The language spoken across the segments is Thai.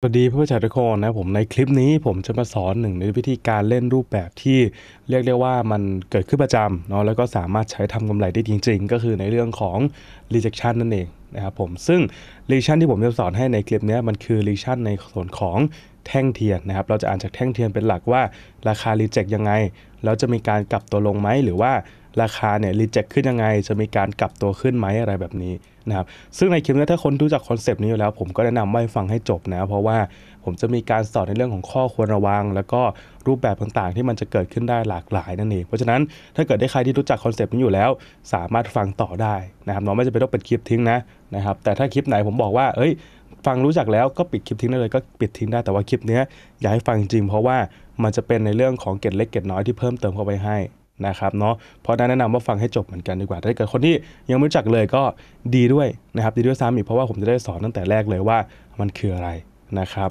สวัสดีเพื่อนชวทุกคนนะผมในคลิปนี้ผมจะมาสอนหนึ่งในวิธีการเล่นรูปแบบที่เรียกได้ว่ามันเกิดขึ้นประจำเนาะแล้วก็สามารถใช้ทำกำไรได้จริงๆ ก็คือในเรื่องของ rejection นั่นเองนะครับผมซึ่ง rejection ที่ผมจะสอนให้ในคลิปนี้มันคือ rejection ในส่วนของแท่งเทียนนะครับเราจะอ่านจากแท่งเทียนเป็นหลักว่าราคา reject ยังไงแล้วจะมีการกลับตัวลงไหมหรือว่าราคาเนี่ยรีเจ็คขึ้นยังไงจะมีการกลับตัวขึ้นไหมอะไรแบบนี้นะครับซึ่งในคลิปนี้ถ้าคนรู้จักคอนเซปต์นี้อยู่แล้ว ผมก็แนะนำไม้ฟังให้จบนะ เพราะว่าผมจะมีการสอนในเรื่องของข้อควรระวัง แล้วก็รูปแบบต่างๆ ที่มันจะเกิดขึ้นได้หลากหลายนั่นเองเพราะฉะนั้นถ้าเกิดได้ใครที่รู้จักคอนเซปต์นี้อยู่แล้ว สามารถฟังต่อได้นะครับน้องไม่จำเป็นต้องปิดคลิปทิ้งนะนะครับแต่ถ้าคลิปไหนผมบอกว่าเอ้ย ฟังรู้จักแล้วก็ปิดคลิปทิ้งได้เลยก็ปิดทิ้งได้แต่ว่าคลิปนี้อยากให้ฟังจริงเพราะว่ามันจะเป็นในเรื่องของเกตเล็กเกตน้อยที่เพิ่มเติมเข้าไปในะครับเนาะเพราะนั้นแนะนำว่าฟังให้จบเหมือนกันดีกว่าถ้าเกิดคนที่ยังไม่รู้จักเลยก็ดีด้วยนะครับดีด้วยซ้ำอีกเพราะว่าผมจะได้สอนตั้งแต่แรกเลยว่ามันคืออะไรนะครับ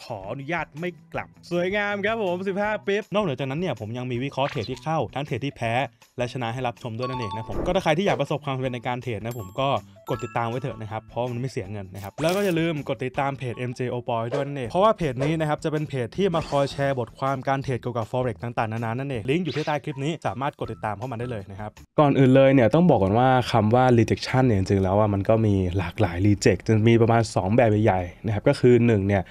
ขออนุญาตไม่กลับสวยงามครับผม 15ปิ๊บนอกเหนือจากนั้นเนี่ยผมยังมีวิเคราะห์เทรดที่เข้าทั้งเทรดที่แพ้ และชนะให้รับชมด้วยนั่นเองนะผม ก็ถ้าใครที่อยากประสบความสำเร็จในการเทรดนะผมก็กดติดตามไว้เถอะนะครับ เพราะมันไม่เสียเงินนะครับ แล้วก็อย่าลืมกดติดตามเพจ MJ o p o y ด้วยนั่นเองเพราะว่าเพจนี้นะครับจะเป็นเพจที่มาคอยแชร์บทความการเทรดเกี่ยวกับ forex ต่าง ๆ นานานั่นเองลิงก์อยู่ที่ใต้คลิปนี้สามารถกดติดตามเข้ามาได้เลยนะครับก่อนอื่นเลยเนี่ยต้องบอกก่อนว่าคำว่า rejection เนี่ยจริงๆ แล้วว่ามันก็มีหลากหลาย reject จะมีประมาณ 2 แบบใหญ่ๆนะครับก็คือ1เนี่ย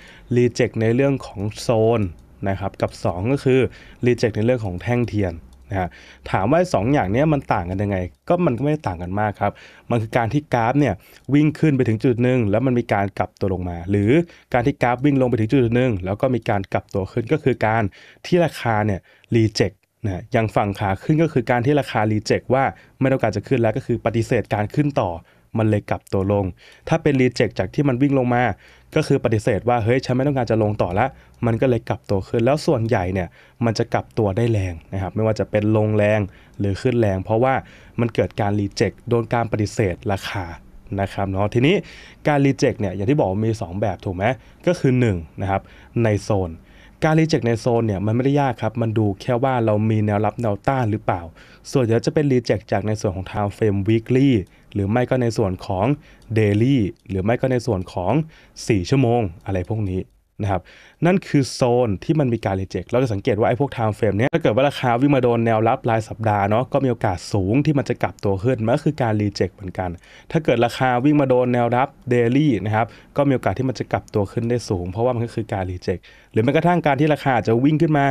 reject ในเรื่องของโซนนะครับกับ 2 ก็คือ reject ในเรื่องของแท่งเทียนนะฮะถามว่า 2 อย่างนี้มันต่างกันยังไงก็มันก็ไม่ต่างกันมากครับมันคือการที่กราฟเนี่ยวิ่งขึ้นไปถึงจุดหนึ่งแล้วมันมีการกลับตัวลงมา หรือการที่กราฟวิ่งลงไปถึงจุดหนึ่งแล้วก็มีการกลับตัวขึ้นก็คือการที่ราคาเนี่ย reject นะอย่างฝั่งขาขึ้นก็คือการที่ราคา reject ว่าไม่ต้องการจะขึ้นแล้วก็คือปฏิเสธการขึ้นต่อมันเลยกลับตัวลง ถ้าเป็นรีเจ็คจากที่มันวิ่งลงมาก็คือปฏิเสธว่าเฮ้ย ฉันไม่ต้องการจะลงต่อละมันก็เลยกลับตัวขึ้น แล้วส่วนใหญ่เนี่ย มันจะกลับตัวได้แรงนะครับ ไม่ว่าจะเป็นลงแรงหรือขึ้นแรง เพราะว่ามันเกิดการรีเจ็คโดนการปฏิเสธราคา นะครับเนาะทีนี้การรีเจ็คเนี่ย อย่างที่บอกมี 2 แบบถูกไหม ก็คือ1นนะครับในโซน การรีเจ็คในโซนเนี่ยมันไม่ได้ยากครับ มันดูแค่ว่าเรามีแนวรับแนวต้านหรือเปล่า ส่วนใหญ่จะเป็นรีเจ็คจากในส่วนของ time frame weekly หรือไม่ก็ในส่วนของเดลี่หรือไม่ก็ในส่วนของ 4 ชั่วโมงอะไรพวกนี้นะครับนั่นคือโซนที่มันมีการรีเจ็คเราจะสังเกตว่าไอ้พวกไทม์เฟรมเนี้ยถ้าเกิดว่าราคาวิ่งมาโดนแนวรับรายสัปดาห์เนาะก็มีโอกาสสูงที่มันจะกลับตัวขึ้นมันก็คือการรีเจ็คเหมือนกัน ถ้าเกิดราคาวิ่งมาโดนแนวรับเดลี่นะครับก็มีโอกาสที่มันจะกลับตัวขึ้นได้สูง เพราะว่ามันก็คือการรีเจ็คหรือแม้กระทั่งการที่ราคาจะวิ่งขึ้นมา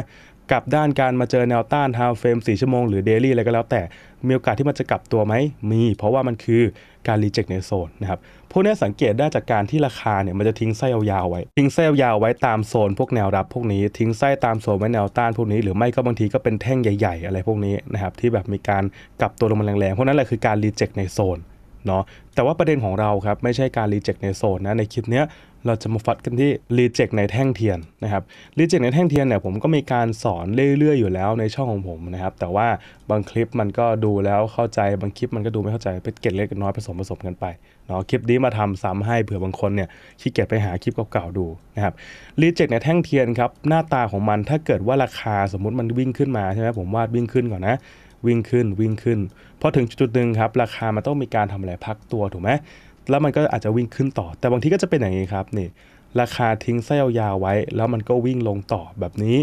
กลับด้านการมาเจอแนวต้านทาวเฟรม4ชั่วโมงหรือเดลี่อะไรก็แล้วแต่ มีโอกาสที่มันจะกลับตัวไหม มี เพราะว่ามันคือการรีเจ็คในโซนนะครับ พวกนี้สังเกตได้จากการที่ราคาเนี่ยมันจะทิ้งไส้ยาวๆไว้ ทิ้งไส้ยาวๆไว้ตามโซนพวกแนวรับพวกนี้ ทิ้งไส้ตามโซนไว้แนวต้านพวกนี้หรือไม่ก็บางทีก็เป็นแท่งใหญ่ๆ อะไรพวกนี้นะครับที่แบบมีการกลับตัวลงมาแรงๆพวกนั้นแหละคือการรีเจ็คในโซนเนาะแต่ว่าประเด็นของเราครับไม่ใช่การรีเจ็คในโซนนะ ในคลิปเนี้ยเราจะมาฟัดกันที่รีเจ็คในแท่งเทียนนะครับรีเจ็คในแท่งเทียนเนี่ยผมก็มีการสอนเรื่อยๆอยู่แล้วในช่องของผมนะครับ แต่ว่าบางคลิปมันก็ดูแล้วเข้าใจบางคลิปมันก็ดูไม่เข้าใจเป็นเกล็ดเล็กน้อยผสมผสมกันไปเนาะคลิปนี้มาทำซ้ำให้เผื่อบางคนเนี่ยขี้เกียจไปหาคลิปเก่าๆดูนะครับรีเจ็คในแท่งเทียนครับหน้าตาของมันถ้าเกิดว่าราคาสมมุติมันวิ่งขึ้นมาใช่ไหมผมวาดวิ่งขึ้นก่อนนะวิ่งขึ้นวิ่งขึ้นพอถึงจุดหนึ่งครับ ราคา มันต้องมีการทำอะไรพักตัวถูกไหมแล้วมันก็อาจจะวิ่งขึ้นต่อ แต่ บางที ก็จะเป็น อย่างนี้ครับนี่ ราคาทิ้งเส้ยาวไว้ แล้วมันก็วิ่งลงต่อแบบนี้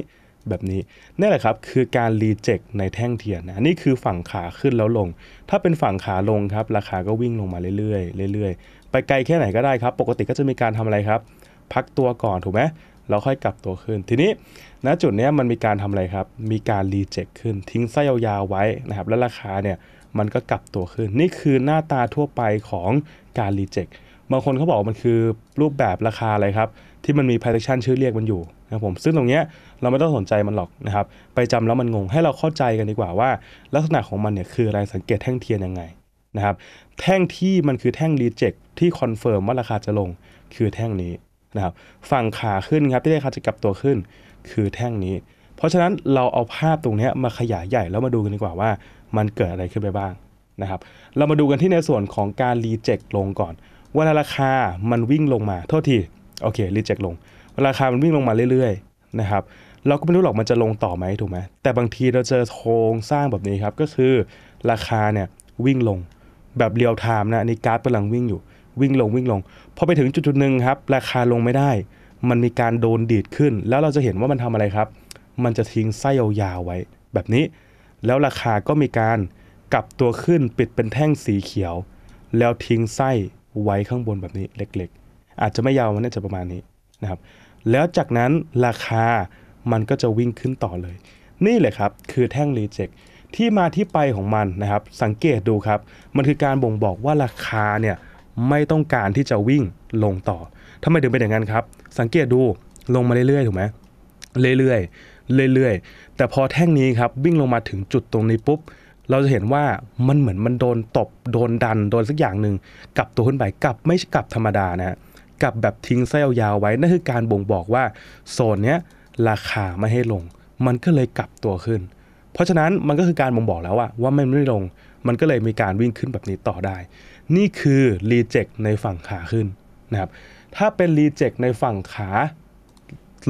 แบบนี้นี่แหละครับคือการรีเจ็คในแท่งเทียนนะนี่คือฝั่งขาขึ้นแล้วลง ถ้าเป็นฝั่งขาลงครับราคาก็วิ่งลง มาเรื่อยๆเรื่อย ๆ ไปไกลแค่ไหนก็ได้ครับ ปกติก็จะมีการทำอะไรครับ พักตัวก่อนถูกไหมแล้วค่อยกลับตัวขึ้นทีนี้ณจุดนี้มันมีการทำอะไรครับ มีการรีเจ็คขึ้นทิ้งไส้ยาวๆไว้นะครับ แล้วราคาเนี่ย มันก็กลับตัวขึ้น นี่คือหน้าตาทั่วไปของการรีเจ็คบางคนเขาบอกมันคือรูปแบบราคาอะไรครับที่มันมีพาร์ติชันชื่อเรียกมันอยู่นะครับผม ซึ่งตรงเนี้ยเราไม่ต้องสนใจมันหรอกนะครับ ไปจำแล้วมันงงให้เราเข้าใจกันดีกว่าว่า ลักษณะของมันเนี่ยคืออะไรสังเกตแท่งเทียนยังไงนะครับแท่งที่มันคือแท่งรีเจ็คที่คอนเฟิร์มว่าราคาจะลงคือแท่งนี้นะครับฝั่งขาขึ้นครับที่ราคาจะกลับตัวขึ้นคือแท่งนี้ เพราะฉะนั้นเราเอาภาพตรงนี้มาขยายใหญ่ แล้วมาดูกันดีกว่าว่ามันเกิดอะไรขึ้นไปบ้างนะครับ เรามาดูกันที่ในส่วนของการรีเจ็คลงก่อนเวลาราคามันวิ่งลงมา โทษทีโอเครีเจ็คลง เวลาราคามันวิ่งลงมาเรื่อยๆนะครับเราก็ไม่รู้หรอกมันจะลงต่อไหมถูกไหมแต่บางทีเราเจอโครงสร้างแบบนี้ครับ ก็คือราคาเนี่ยวิ่งลงแบบเรียลไทม์นะนี่การาฟกำลังวิ่งอยู่วิ่งลงวิ่งลงพอไปถึงจุดจุดหนึ่งครับราคาลงไม่ได้มันมีการโดนดีดขึ้น แล้วเราจะเห็นว่ามันทำอะไรครับ มันจะทิ้งไส้ยาวๆไว้ แบบนี้ แล้วราคาก็มีการกลับตัวขึ้น ปิดเป็นแท่งสีเขียว แล้วทิ้งไส้ไว้ข้างบนแบบนี้เล็กๆ อาจจะไม่ยาวมันน่าจะประมาณนี้นะครับ แล้วจากนั้นราคา มันก็จะวิ่งขึ้นต่อเลย นี่แหละครับ คือแท่งรีเจ็คที่มาที่ไปของมันนะครับ สังเกตดูครับ มันคือการบ่งบอกว่าราคาเนี่ยไม่ต้องการที่จะวิ่งลงต่อ ทำไมถึงเป็นอย่างนั้นครับสังเกตดูลงมาเรื่อยๆถูกไหมเรื่อยๆเรื่อยๆ แต่พอแท่งนี้ครับวิ่งลงมาถึงจุดตรงนี้ปุ๊บ เราจะเห็นว่ามันเหมือนมันโดนตบโดนดัน โดนสักอย่างหนึ่ง กลับตัวขึ้นไปกลับ ไม่ใช่กลับธรรมดานะฮะกลับแบบทิ้งเส้ยาวไว้นั่นคือการบ่งบอกว่าโซนนี้ราคาไม่ให้ลง มันก็เลยกลับตัวขึ้น เพราะฉะนั้นมันก็คือการบ่งบอกแล้วว่าว่าไม่ไม่ลง มันก็เลยมีการวิ่งขึ้นแบบนี้ต่อได้ นี่คือรีเจ็คในฝั่งขาขึ้นนะครับถ้าเป็นรีเจ็คในฝั่งขา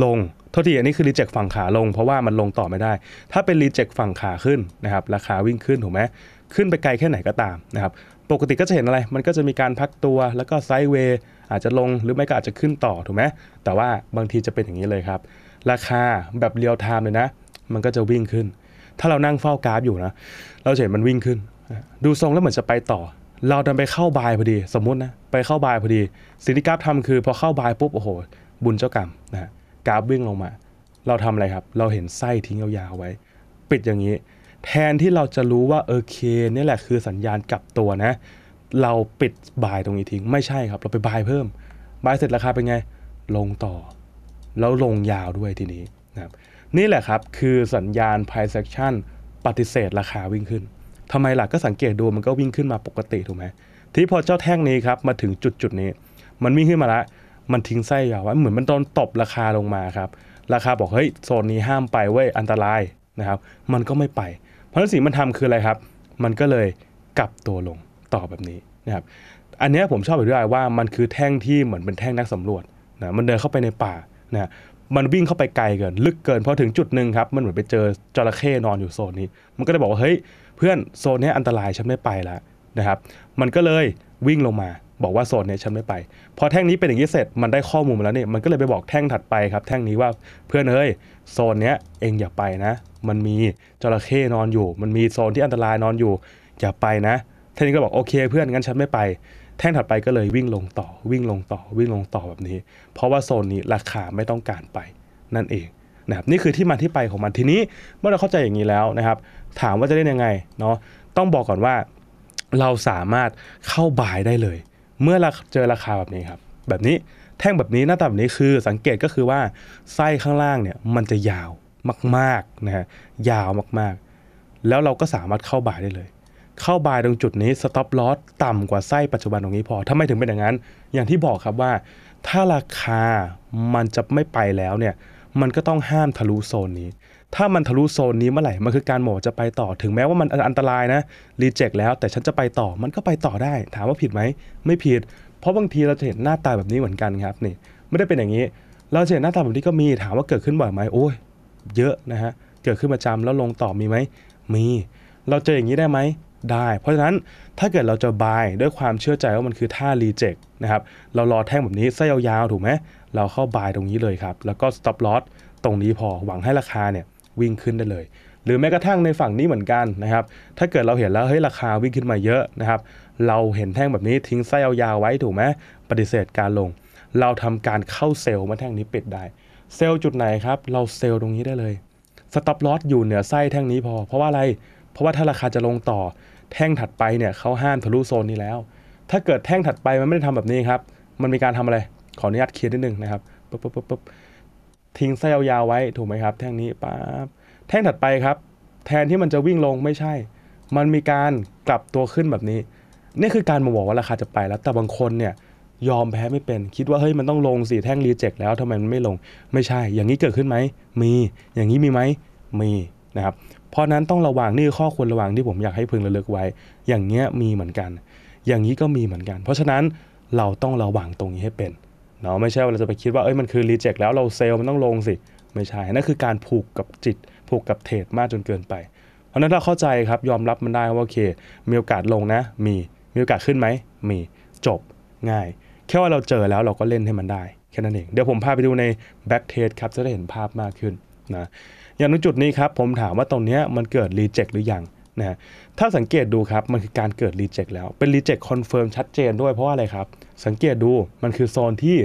ลงโทษทีอันนี้คือรีเจ็คฝั่งขาลง เพราะว่ามันลงต่อไม่ได้ ถ้าเป็นรีเจ็คฝั่งขาขึ้นนะครับราคาวิ่งขึ้น ถูกไหม ขึ้นไปไกลแค่ไหนก็ตามนะครับ ปกติก็จะเห็นอะไร มันก็จะมีการพักตัว แล้วก็ไซด์เวย์อาจจะลงหรือไม่ก็อาจจะขึ้นต่อถูกไหมแต่ว่าบางทีจะเป็นอย่างนี้เลยครับ ราคาแบบเรียลไทม์เลยนะ มันก็จะวิ่งขึ้น ถ้าเรานั่งเฝ้ากราฟอยู่นะ เราเห็นมันวิ่งขึ้น ดูทรงแล้วเหมือนจะไปต่อเราดันไปเข้าบายพอดีสมมุตินะไปเข้าบายพอดีสิ่งที่กราฟทำคือพอเข้าบายปุ๊บโอ้โหบุญเจ้ากรรมนะกราฟวิ่งลงมา เราทำอะไรครับเราเห็นไส้ทิ้งยาวๆไว้ ปิดอย่างนี้แทนที่เราจะรู้ว่าเออเคนี่แหละ คือสัญญาณกลับตัวนะ เราปิดบายตรงนี้ทิ้ง ไม่ใช่ครับเราไปบายเพิ่ม บายเสร็จราคาเป็นไงลงต่อ แล้วลงยาวด้วยทีนี้นะครับนี่แหละครับคือสัญญาณ price action ปฏิเสธราคาวิ่งขึ้นทำไมล่ะก็สังเกตดูมันก็วิ่งขึ้นมาปกติถูกไหมทีพอเจ้าแท่งนี้ครับมาถึงจุดจุดนี้ มันวิ่งขึ้นมาละมันทิ้งไส้ยาวไว้เหมือนมันโดนตบราคาลงมาครับราคาบอกเฮ้ยโซนนี้ห้ามไปเว้ยอันตรายนะครับ มันก็ไม่ไป เพราะนั้นสิ่งมันทำคืออะไรครับ มันก็เลยกลับตัวลงต่อแบบนี้นะครับอันนี้ผมชอบอปด้วยว่า มันคือแท่งที่เหมือนเป็นแท่งนักสำรวจนะมันเดินเข้าไปในป่านะมันวิ่งเข้าไปไกลเกินลึกเกินพอถึงจุดหนึ่งครับมันเหมือนไปเจอจระเข้นอนอยู่โซนนี้ มันก็เลยบอกว่า เฮ้ย เพื่อนโซนนี้อันตรายฉันไม่ไปละนะครับ มันก็เลยวิ่งลงมาบอกว่าโซนนี้ฉันไม่ไป พอแท่งนี้เป็นอย่างนี้เสร็จมันได้ข้อมูลมาแล้วเนี่ยมันก็เลยไปบอกแท่งถัดไป ครับแท่งนี้ว่าเพื่อนเอ้ย โซนเนี้ยเองอย่าไปนะ มันมีจระเข้นอนอยู่ มันมีโซนที่อันตรายนอนอยู่อย่าไปนะแท่งนี้ก็บอกโอเคเพื่อนงั้นฉันไม่ไปแท่งถัดไปก็เลยวิ่งลงต่อ วิ่งลงต่อวิ่งลงต่อแบบนี้ เพราะว่าโซนนี้ราคาไม่ต้องการไปนั่นเองนะครับนี่คือที่มาที่ไปของมันทีนี้เมื่อเราเข้าใจอย่างนี้แล้วนะครับ ถามว่าจะเล่นยังไงเนาะต้องบอกก่อนว่าเราสามารถเข้าบายได้เลย เมื่อเราเจอราคาแบบนี้ครับ แบบนี้แท่งแบบนี้หน้าตาแบบนี้คือสังเกตก็คือว่าไส้ข้างล่างเนี่ยมันจะยาวมากๆนะฮะยาวมากๆ แล้วเราก็สามารถเข้าบายได้เลยเข้าบายตรงจุดนี้สต็อปลอสต่ำกว่าไส้ปัจจุบันตรงนี้พอ ถ้าไม่ถึงเป็นอย่างนั้น อย่างที่บอกครับว่า ถ้าราคามันจะไม่ไปแล้วเนี่ยมันก็ต้องห้ามทะลุโซนนี้ ถ้ามันทะลุโซนนี้เมื่อไหร่มันคือการหมอจะไปต่อถึงแม้ว่ามันอันตรายนะรีเจ็คแล้วแต่ฉันจะไปต่อมันก็ไปต่อได้ ถามว่าผิดไหม ไม่ผิด เพราะบางทีเราจะเห็นหน้าตาแบบนี้เหมือนกันครับนี่ ไม่ได้เป็นอย่างนี้ เราจะเห็นหน้าตาแบบนี้ก็มีถามว่าเกิดขึ้นบ่อยไหมโอ้ย เยอะนะฮะเกิดขึ้นประจำแล้วลงต่อมีไหมมี เราเจออย่างนี้ได้ไหมได้ เพราะฉะนั้นถ้าเกิดเราจะบายด้วยความเชื่อใจว่ามันคือท่า reject นะครับ เรารอแท่งแบบนี้ไส้ยาวๆถูกไหม เราเข้าบายตรงนี้เลยครับ แล้วก็ stop loss ตรงนี้พอ หวังให้ราคาเนี่ยวิ่งขึ้นได้เลย หรือแม้กระทั่งในฝั่งนี้เหมือนกันนะครับ ถ้าเกิดเราเห็นแล้วเฮ้ยราคาวิ่งขึ้นมาเยอะนะครับ เราเห็นแท่งแบบนี้ทิ้งไส้ยาวๆไว้ถูกไหมปฏิเสธการลง เราทำการเข้าเซลล์มาแท่งนี้ปิดได้ เซลล์จุดไหนครับ เราเซลล์ตรงนี้ได้เลย stop loss อยู่เหนือไส้แท่งนี้พอ เพราะว่าอะไร เพราะว่าถ้าราคาจะลงต่อแท่งถัดไปเนี่ยเขาห้ามทะลุโซนนี้แล้ว ถ้าเกิดแท่งถัดไปมันไม่ได้ทำแบบนี้ครับ มันมีการทำอะไร ขออนุญาตเคลียนนิดนึงนะครับปุ๊บปุ๊บปุ๊บทิ้งไส้ยาวไว้ ถูกไหมครับ แท่งนี้ ปั๊บ แท่งถัดไปครับ แทนที่มันจะวิ่งลงไม่ใช่ มันมีการกลับตัวขึ้นแบบนี้ นี่คือการมาบอกว่าราคาจะไปแล้ว แต่บางคนเนี่ยยอมแพ้ไม่เป็น คิดว่าเฮ้ยมันต้องลงสี่แท่งรีเจ็คแล้วทำไมมันไม่ลง ไม่ใช่ อย่างนี้เกิดขึ้นไหม มี อย่างนี้มีไหม มี นะครับเพราะนั้นต้องระวังนี่ข้อควรระวังที่ผมอยากให้พึงระลึกไว้ อย่างเงี้ยมีเหมือนกัน อย่างนี้ก็มีเหมือนกัน เพราะฉะนั้นเราต้องระวังตรงนี้ให้เป็น เนาะไม่ใช่ว่าเราจะไปคิดว่าเอ้ยมันคือรีเจ็คแล้วเราเซลล์มันต้องลงสิไม่ใช่ นั่นคือการผูกกับจิต ผูกกับเทรดมากจนเกินไป เพราะนั้นเราเข้าใจครับยอมรับมันได้ว่าโอเค มีโอกาสลงนะ มีมีโอกาสขึ้นไหมมีจบ ง่าย แค่ว่าเราเจอแล้วเราก็เล่นให้มันได้แค่นั้นเองเดี๋ยวผมพาไปดูในแบ็กเทสครับจะได้เห็นภาพมากขึ้นนะอย่างจุดนี้ครับผมถามว่าตรงนี้มันเกิดรีเจ็คหรือยังนะถ้าสังเกตดูครับมันคือการเกิดรีเจ็คแล้วเป็นรีเจ็คคอนเฟิร์มชัดเจนด้วยเพราะอะไรครับสังเกตดูมันคือโซนที่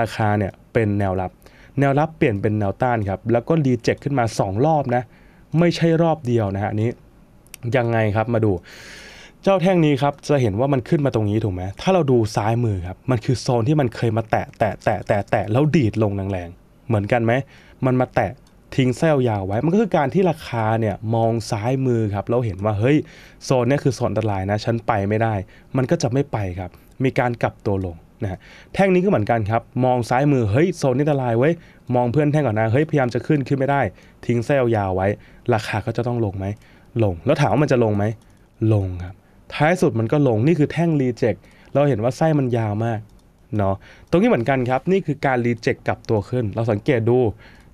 ราคาเนี่ยเป็นแนวรับ แนวรับเปลี่ยนเป็นแนวต้านครับ แล้วก็รีเจ็คขึ้นมา 2 รอบนะ ไม่ใช่รอบเดียวนะฮะนี้ยังไงครับมาดู เจ้าแท่งนี้ครับจะเห็นว่ามันขึ้นมาตรงนี้ถูกไหมถ้าเราดูซ้ายมือครับมันคือโซนที่มันเคยมาแตะแตะแตะแตะแตะแล้วดีดลงแรงๆเหมือนกันไหมมันมาแตะทิ้งเซลยาวไว้มันก็คือการที่ราคาเนี่ยมองซ้ายมือครับเราเห็นว่าเฮ้ยโซนนี้คือโซนอันตรายนะ ฉันไปไม่ได้ มันก็จะไม่ไปครับมีการกลับตัวลงนะแท่งนี้ก็เหมือนกันครับมองซ้ายมือเฮ้ยโซนนี้อันตรายไว้มองเพื่อนแท่งก่อนนะเฮ้ยพยายามจะขึ้นขึ้นไม่ได้ ทิ้งเซลยาวไว้ ราคาก็จะต้องลงไหมลงแล้วถามว่ามันจะลงไหมลงครับท้ายสุดมันก็ลงนี่คือแท่งรีเจ็คเราเห็นว่าไส้มันยาวมากเนาะตรงนี้เหมือนกันครับนี่คือการรีเจ็คกลับตัวขึ้น เราสังเกตดู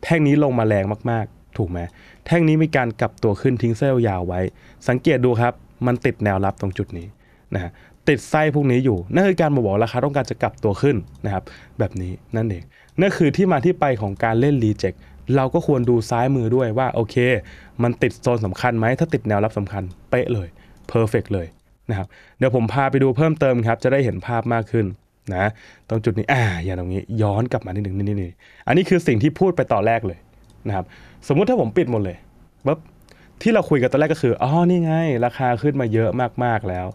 แท่งนี้ลงมาแรงมากๆ ถูกไหม แท่งนี้มีการกลับตัวขึ้นทิ้งเส้นยาวไว้ สังเกตดูครับ มันติดแนวรับตรงจุดนี้นะฮะติดไส้พวกนี้อยู่ นั่นคือการมาบอกราคาต้องการจะกลับตัวขึ้นนะครับ แบบนี้นั่นเองนั่นคือที่มาที่ไปของการเล่นรีเจ็คเราก็ควรดูซ้ายมือด้วยว่าโอเค มันติดโซนสำคัญไหม ถ้าติดแนวรับสำคัญเป๊ะเลย เพอร์เฟกเลยนะครับ เดี๋ยวผมพาไปดูเพิ่มเติมครับ จะได้เห็นภาพมากขึ้นนะตรงจุดนี้อ่าอย่างตรงนี้ ย้อนกลับมานิดหนึ่งนี่นี่อันนี้คือสิ่งที่พูดไปตอนแรกเลยนะครับสมมุติถ้าผมปิดหมดเลยปั๊บ ที่เราคุยกันตอนแรกก็คืออ๋อนี่ไง ราคาขึ้นมาเยอะมากๆแล้ว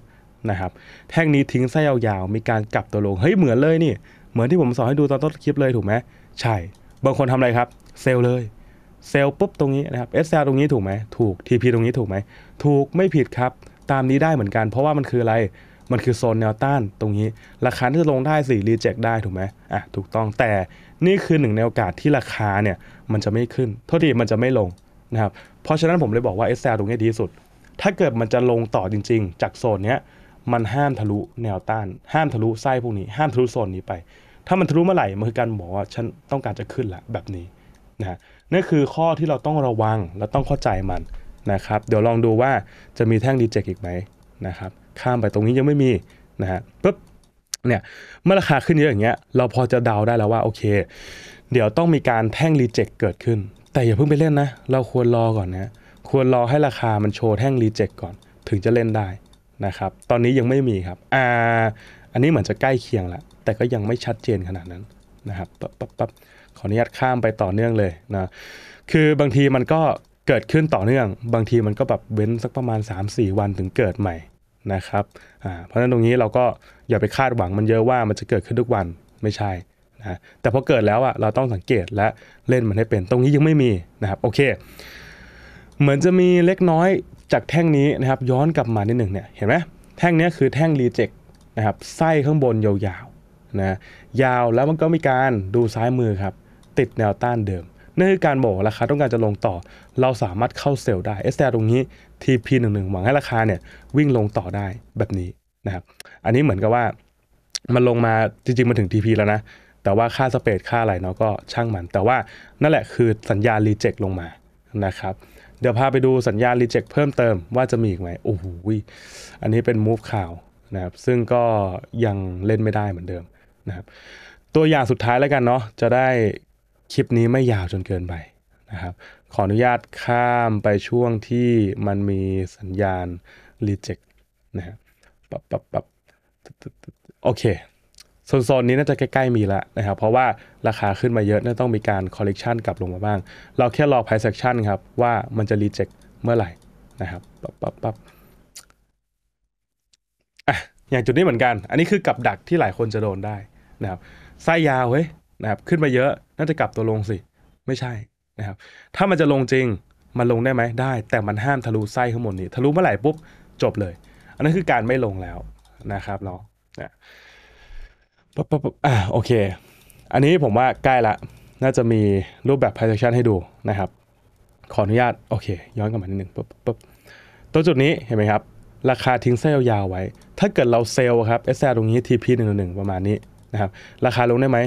นะครับแท่งนี้ทิ้งไส้ยาวๆ มีการกลับตัวลงเฮ้ยเหมือนเลยนี่ เหมือนที่ผมสอนให้ดูตอนต้นคลิปเลยถูกไหมใช่ บางคนทำอะไรครับเซลเลยเซลปุ๊บตรงนี้นะครับเอสซลตรงนี้ถูกไหมถูกทีพีตรงนี้ถูกไหมถูกไม่ผิดครับตามนี้ได้เหมือนกัน เพราะว่ามันคืออะไรมันคือโซนแนวต้านตรงนี้ราคาที่จะลงได้สี่รีเจ็คได้ถูกไหมอ่ะถูกต้องแต่นี่คือหนึ่งในโอกาสที่ราคาเนี่ยมันจะไม่ขึ้นเท่าที่มันจะไม่ลงนะครับเพราะฉะนั้นผมเลยบอกว่า SL ตรงนี้ดีสุด ถ้าเกิดมันจะลงต่อจริง ๆ จากโซนเนี้ยมันห้ามทะลุแนวต้านห้ามทะลุไส้พวกนี้ ห้ามทะลุโซนนี้ไป ถ้ามันทะลุเมื่อไหร่มันคือการบอกว่าฉันต้องการจะขึ้นละแบบนี้นะนั่นคือข้อที่เราต้องระวังและต้องเข้าใจมันนะครับ เดี๋ยวลองดูว่าจะมีแท่งดีเจกอีกไหมนะครับข้ามไปตรงนี้ยังไม่มีนะฮะปุ๊บเนี่ยเมื่อราคาขึ้นเยอะอย่างเงี้ย เราพอจะเดาได้แล้วว่าโอเคเดี๋ยวต้องมีการแท่งรีเจ็คเกิดขึ้น แต่อย่าเพิ่งไปเล่นนะเราควรรอก่อนนะควรรอให้ราคามันโชว์แท่งรีเจ็คก่อนถึงจะเล่นได้นะครับตอนนี้ยังไม่มีครับอ่าอันนี้เหมือนจะใกล้เคียงละแต่ก็ยังไม่ชัดเจนขนาดนั้นนะครับปั๊บป๊บป๊บขออนุญาตข้ามไปต่อเนื่องเลยนะคือบางทีมันก็เกิดขึ้นต่อเนื่อง บางทีมันก็แบบเว้นสักประมาณ 3-4 วันถึงเกิดใหม่นะครับเพราะฉะนั้นตรงนี้เราก็อย่าไปคาดหวังมันเยอะว่ามันจะเกิดขึ้นทุกวันไม่ใช่นะแต่พอเกิดแล้วอ่ะเราต้องสังเกตและเล่นมันให้เป็น ตรงนี้ยังไม่มีนะครับโอเค เหมือนจะมีเล็กน้อยจากแท่งนี้นะครับย้อนกลับมานิดหนึ่งเนี่ยเห็นไหมแท่งนี้คือแท่งรีเจ็คนะครับ ไส้ข้างบนยาวๆนะยาวแล้วมันก็มีการดูซ้ายมือครับติดแนวต้านเดิมนั่นคือการบอกราคาต้องการจะลงต่อเราสามารถเข้าเซลล์ได้ s สแตรงนี้ TP11 หวังให้ราคาเนี่ย วิ่งลงต่อได้แบบนี้นะครับ อันนี้เหมือนกับว่า มันลงมาจริงๆ มันถึง TP แล้วนะ แต่ว่าค่าสเปดค่าอะไรเนาะก็ช่างมัน แต่ว่านั่นแหละคือสัญญาณรีเจ็คลงมานะครับ เดี๋ยวพาไปดูสัญญาณรีเจ็คเพิ่มเติมว่าจะมีอีกไหมโอ้โหอันนี้เป็นมูฟข่าวนะครับซึ่งก็ยังเล่นไม่ได้เหมือนเดิมนะครับตัวอย่างสุดท้ายแล้วกันเนาะจะได้คลิปนี้ไม่ยาวจนเกินไปนะครับ ขออนุญาตข้ามไปช่วงที่มันมีสัญญาณ reject นะฮะปับปับปับโอเคโซนนี้น่าจะใกล้ๆมีแล้วนะครับ เพราะว่าราคาขึ้นมาเยอะน่าต้องมีการคอลเลกชันกลับลงมาบ้าง เราแค่รอไพ i เซ a c ชั o ครับว่ามันจะรีเจ็คเมื่อไหร่นะครับปับปับปับอ่ะอย่างจุดนี้เหมือนกัน อันนี้คือกับดักที่หลายคนจะโดนได้นะครับไส้ยาวเว้ยนะครับขึ้นมาเยอะน่าจะกลับตัวลงสิ ไม่ใช่นะครับถ้ามันจะลงจริงมันลงได้ไหม ได้แต่มันห้ามทะลุไส้ข้างบนนี้ ทะลุเมื่อไหร่ปุ๊บ จบเลย อันนั้นคือการไม่ลงแล้วนะครับเนาะนะปั๊บป๊บอ่ะโอเคอันนี้ผมว่าใกล้ละน่าจะมีรูปแบบ projection ให้ดูนะครับ ขออนุญาต โอเคย้อนกลับมานิดนึง ปุ๊บป๊บตัวจุดนี้เห็นไหมครับราคาทิ้งเส้ยาวไว้ ถ้าเกิดเราเซลล์ครับ SR ตรงนี้ TP ึ1 1ประมาณนี้นะครับราคาลงได้ไหม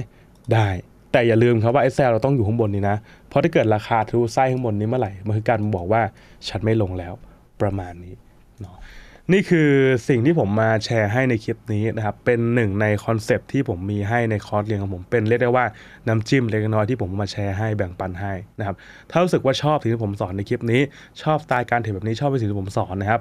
ได้ แต่อย่าลืมครับว่าอ l เราต้องอยู่ข้างบนนี้นะเพราะถ้าเกิดราคาทะลุไส้ข้างบนนี้เมื่อไหร่มันคือการบอกว่าฉันไม่ลงแล้วประมาณนี้เนาะนี่คือสิ่งที่ผมมาแชร์ให้ในคลิปนี้นะครับเป็นหนึ่งในคอนเซปที่ผมมีให้ในคอร์สเรียนของผมเป็นเรียกได้ว่าน้ำจิ้มเล็กน้อยที่ผมมาแชร์ให้แบ่งปันให้นะครับถ้ารู้สึกว่าชอบสิ่งที่ผมสอนในคลิปนี้ ชอบสไตล์การเทรดแบบนี้ชอบเปสิ่งที่ผมสอนนะครับ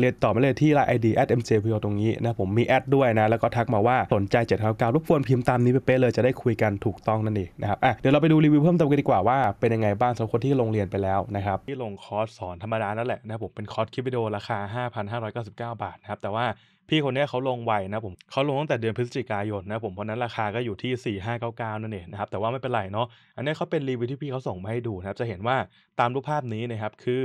เรียนต่อมาเลยที่ไลน์ไอดีแอดเอ็มเจตรงนี้นะ ผมมีแอดด้วยนะ แล้วก็ทักมาว่าสนใจ7 9 9รบกวนพิมพ์ตามนี้ไปเป๊ะเลยจะได้คุยกันถูกต้องนั่นเองนะครับอ่ะเดี๋ยวเราไปดูรีวิวเพิ่มเติมกันดีกว่าว่าเป็นยังไงบ้างสำหรับคนที่ลงเรียนไปแล้วนะครับที่ลงคอร์สสอนธรรมดานั่นแหละนะผมเป็นคอร์สคลิปวิดีโอราคา 5,599 บาทนะครับแต่ว่าพี่คนนี้เขาลงไวนะผมเขาลงตั้งแต่เดือนพฤศจิกายนนะผมเพราะนั้นราคาก็อยู่ที่4599 นั่นเองนะครับแต่ว่าไม่เป็นไรเนาะอันนี้เขาเป็นรีวิวที่พี่เขาส่งมาให้ดูนะครับจะเห็นว่าตามรูปภาพนี้นะครับคือ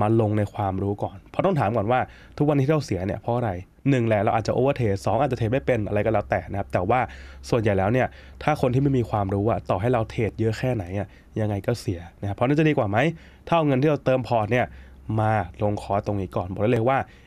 มาลงในความรู้ก่อน เพราะต้องถามก่อนว่า ทุกวันนี้ที่เราเสียเนี่ยเพราะอะไรหนึ่งแหละเราอาจจะโอเวอร์เทสองอาจจะเทไม่เป็นอะไรก็แล้วแต่นะครับแต่ว่าส่วนใหญ่แล้วเนี่ยถ้าคนที่ไม่มีความรู้อะต่อให้เราเทรดเยอะแค่ไหนอะยังไงก็เสียนะครับเพราะนั่นจะดีกว่าไหมถ้าเอาเงินที่เราเติมพอร์ตเนี่ยมาลงคอร์ตรงนี้ก่อนบอกได้เลยว่า